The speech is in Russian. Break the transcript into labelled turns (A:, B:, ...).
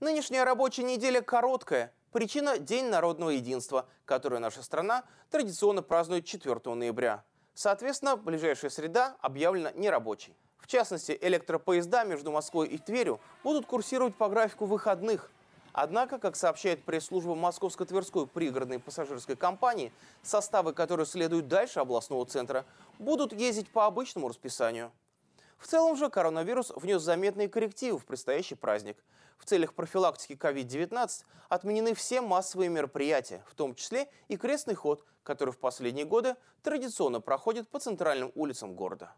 A: Нынешняя рабочая неделя короткая. Причина – День народного единства, который наша страна традиционно празднует 4 ноября. Соответственно, ближайшая среда объявлена нерабочей. В частности, электропоезда между Москвой и Тверью будут курсировать по графику выходных. Однако, как сообщает пресс-служба Московско-Тверской пригородной пассажирской компании, составы, которые следуют дальше областного центра, будут ездить по обычному расписанию. В целом же коронавирус внес заметные коррективы в предстоящий праздник. В целях профилактики COVID-19 отменены все массовые мероприятия, в том числе и крестный ход, который в последние годы традиционно проходит по центральным улицам города.